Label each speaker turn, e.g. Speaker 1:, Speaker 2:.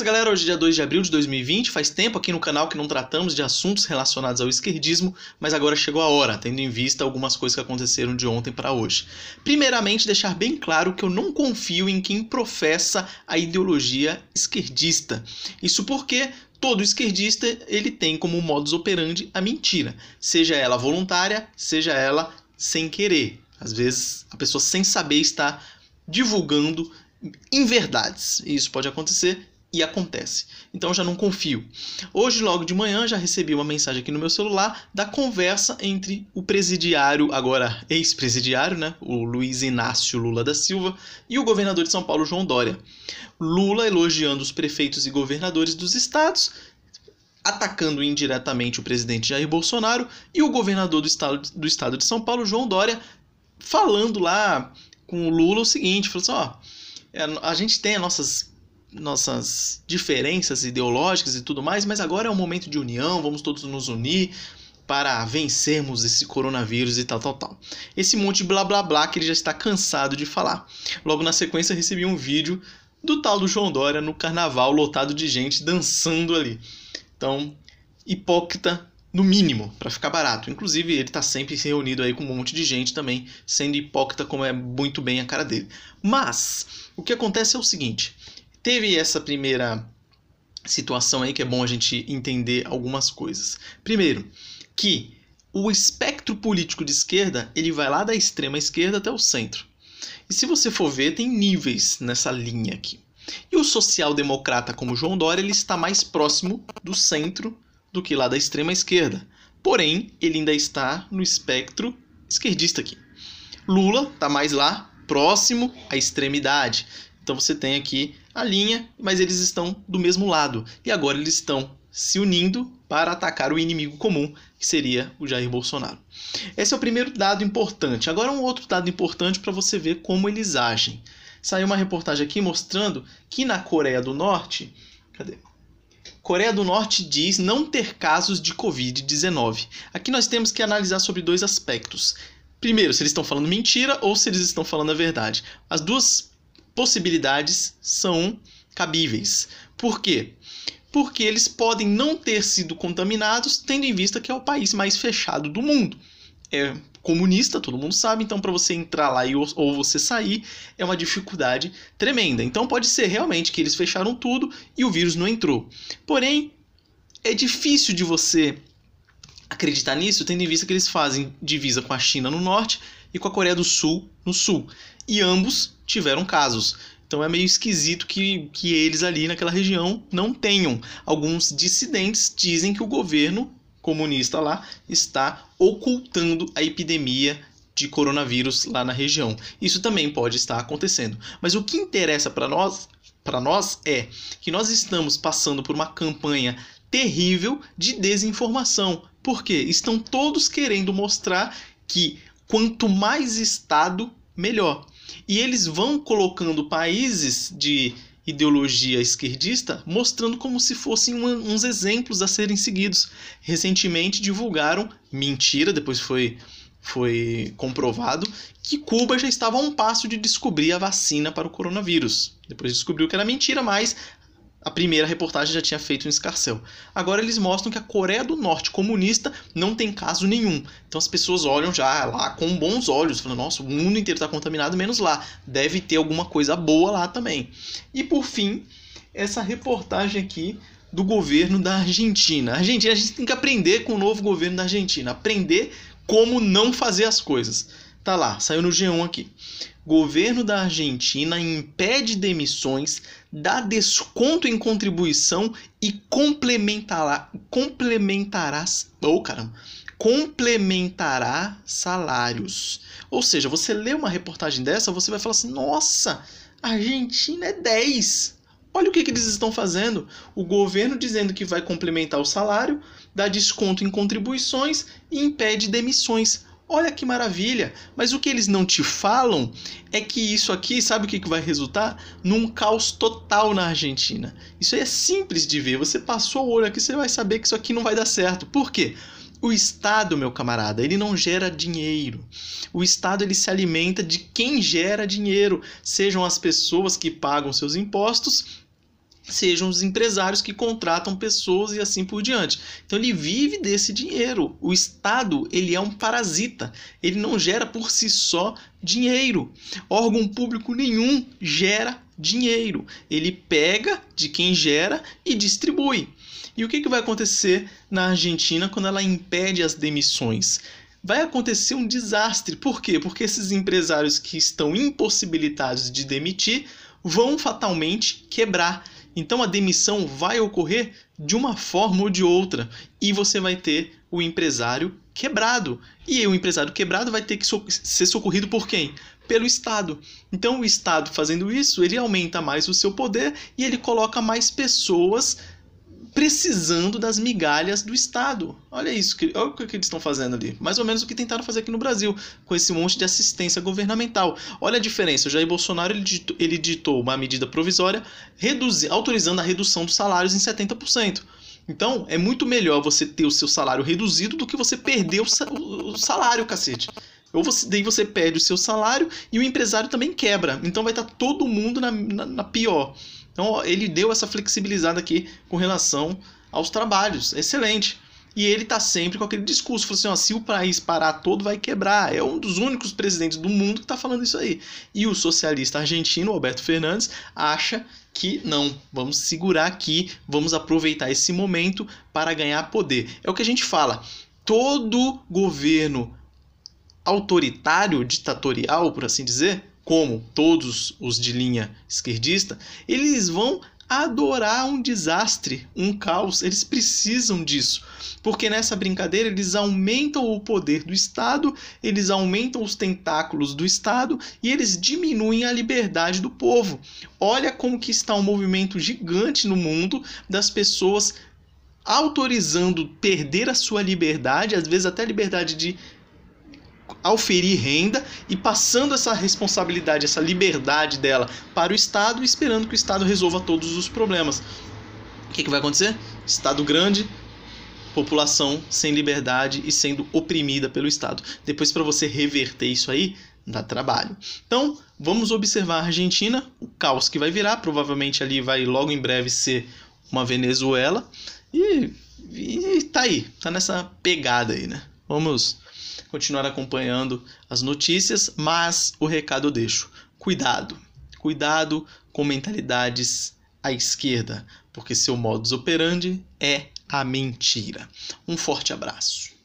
Speaker 1: beleza, galera? Hoje é dia 2 de abril de 2020. Faz tempo aqui no canal que não tratamos de assuntos relacionados ao esquerdismo, mas agora chegou a hora, tendo em vista algumas coisas que aconteceram de ontem para hoje. Primeiramente, deixar bem claro que eu não confio em quem professa a ideologia esquerdista. Isso porque todo esquerdista ele tem como modus operandi a mentira, seja ela voluntária, seja ela sem querer. Às vezes, a pessoa sem saber está divulgando inverdades. isso pode acontecer e acontece. Então já não confio. Hoje, logo de manhã, já recebi uma mensagem aqui no meu celular da conversa entre o presidiário, agora ex-presidiário, né, o Luiz Inácio Lula da Silva, e o governador de São Paulo, João Dória. Lula elogiando os prefeitos e governadores dos estados, atacando indiretamente o presidente Jair Bolsonaro, e o governador do estado, do estado de São Paulo, João Dória, falando lá com o Lula o seguinte: falou assim, ó. É, a gente tem as nossas nossas diferenças ideológicas e tudo mais, mas agora é um momento de união, vamos todos nos unir para vencermos esse coronavírus e tal, tal, tal. Esse monte de blá blá blá que ele já está cansado de falar. Logo na sequência, recebi um vídeo do tal do João Dória no carnaval, lotado de gente dançando ali. Então, hipócrita no mínimo, para ficar barato. Inclusive, ele tá sempre reunido aí com um monte de gente também, sendo hipócrita como é muito bem a cara dele. Mas, o que acontece é o seguinte, teve essa primeira situação aí que é bom a gente entender algumas coisas. Primeiro, que o espectro político de esquerda ele vai lá da extrema esquerda até o centro. E se você for ver, tem níveis nessa linha aqui. E o social-democrata como João Dória ele está mais próximo do centro do que lá da extrema esquerda. Porém, ele ainda está no espectro esquerdista aqui. Lula está mais lá, próximo à extremidade. Então você tem aqui a linha, mas eles estão do mesmo lado. E agora eles estão se unindo para atacar o inimigo comum, que seria o Jair Bolsonaro. Esse é o primeiro dado importante. Agora, um outro dado importante para você ver como eles agem. Saiu uma reportagem aqui mostrando que na Coreia do Norte. Cadê? Coreia do Norte diz não ter casos de Covid-19. Aqui nós temos que analisar sobre dois aspectos. Primeiro, se eles estão falando mentira ou se eles estão falando a verdade. As duas possibilidades são cabíveis. Por quê? Porque eles podem não ter sido contaminados, tendo em vista que é o país mais fechado do mundo. É comunista, todo mundo sabe, então para você entrar lá e, ou você sair é uma dificuldade tremenda. Então pode ser realmente que eles fecharam tudo e o vírus não entrou. Porém, é difícil de você acreditar nisso, tendo em vista que eles fazem divisa com a China no norte e com a Coreia do Sul no sul e ambos tiveram casos. Então é meio esquisito que, que eles ali naquela região não tenham. Alguns dissidentes dizem que o governo comunista lá está ocultando a epidemia de coronavírus lá na região. Isso também pode estar acontecendo. Mas o que interessa para nós, para nós é que nós estamos passando por uma campanha terrível de desinformação. Porque estão todos querendo mostrar que quanto mais estado, melhor. E eles vão colocando países de ideologia esquerdista, mostrando como se fossem uns exemplos a serem seguidos. Recentemente divulgaram mentira, depois foi foi comprovado que Cuba já estava a um passo de descobrir a vacina para o coronavírus. Depois descobriu que era mentira, mas a primeira reportagem já tinha feito um escarcel. Agora eles mostram que a Coreia do Norte comunista não tem caso nenhum. Então as pessoas olham já lá com bons olhos, falando: nossa, o mundo inteiro está contaminado, menos lá. Deve ter alguma coisa boa lá também. E por fim, essa reportagem aqui do governo da Argentina. A Argentina, a gente tem que aprender com o novo governo da Argentina, aprender como não fazer as coisas. Tá lá, saiu no G1 aqui governo da Argentina impede demissões, dá desconto em contribuição e complementará, complementará, oh caramba, complementará salários. Ou seja, você lê uma reportagem dessa, você vai falar assim: "Nossa, a Argentina é 10". Olha o que, que, eles estão fazendo. O governo dizendo que vai complementar o salário, dá desconto em contribuições e impede demissões. Olha que maravilha! Mas o que eles não te falam é que isso aqui, sabe o que vai resultar? Num caos total na Argentina. Isso aí é simples de ver. Você passou o olho aqui, você vai saber que isso aqui não vai dar certo. Por quê? O Estado, meu camarada, ele não gera dinheiro. O Estado ele se alimenta de quem gera dinheiro, sejam as pessoas que pagam seus impostos sejam os empresários que contratam pessoas e assim por diante. Então ele vive desse dinheiro. O Estado, ele é um parasita. Ele não gera por si só dinheiro. Órgão público nenhum gera dinheiro. Ele pega de quem gera e distribui. E o que, que vai acontecer na Argentina quando ela impede as demissões? vai acontecer um desastre. Por quê? Porque esses empresários que estão impossibilitados de demitir vão fatalmente quebrar. Então a demissão vai ocorrer de uma forma ou de outra e você vai ter o empresário quebrado. E o empresário quebrado vai ter que so ser socorrido por quem? Pelo Estado. Então o Estado fazendo isso, ele aumenta mais o seu poder e ele coloca mais pessoas precisando das migalhas do Estado. Olha isso, olha o que eles estão fazendo ali. Mais ou menos o que tentaram fazer aqui no Brasil, com esse monte de assistência governamental. Olha a diferença, o Jair Bolsonaro ele ditou, ele ditou uma medida provisória autorizando a redução dos salários em 70%. Então, é muito melhor você ter o seu salário reduzido do que você perder o, salário, cacete. Ou você, daí você perde o seu salário e o empresário também quebra. Então vai estar tá todo mundo na, na, na pior. Então ele deu essa flexibilizada aqui com relação aos trabalhos. Excelente. E ele está sempre com aquele discurso, falou assim, ó, se o país parar todo vai quebrar. É um dos únicos presidentes do mundo que está falando isso aí. E o socialista argentino, Alberto Fernandes, acha que não, vamos segurar aqui, vamos aproveitar esse momento para ganhar poder. É o que a gente fala. Todo governo autoritário, ditatorial, por assim dizer, como todos os de linha esquerdista, eles vão adorar um desastre, um caos. Eles precisam disso, porque nessa brincadeira eles aumentam o poder do Estado, eles aumentam os tentáculos do Estado e eles diminuem a liberdade do povo. Olha como que está um movimento gigante no mundo das pessoas autorizando perder a sua liberdade, às vezes até a liberdade de auferir renda e passando essa responsabilidade, essa liberdade dela para o Estado, esperando que o Estado resolva todos os problemas. O que, que vai acontecer? Estado grande, população sem liberdade e sendo oprimida pelo Estado. Depois, para você reverter isso aí, dá trabalho. Então, vamos observar a Argentina, o caos que vai virar, provavelmente ali vai logo em breve ser uma Venezuela, e, e tá aí, tá nessa pegada aí, né? Vamos continuar acompanhando as notícias, mas o recado eu deixo. Cuidado, cuidado com mentalidades à esquerda, porque seu modus operandi é a mentira. Um forte abraço.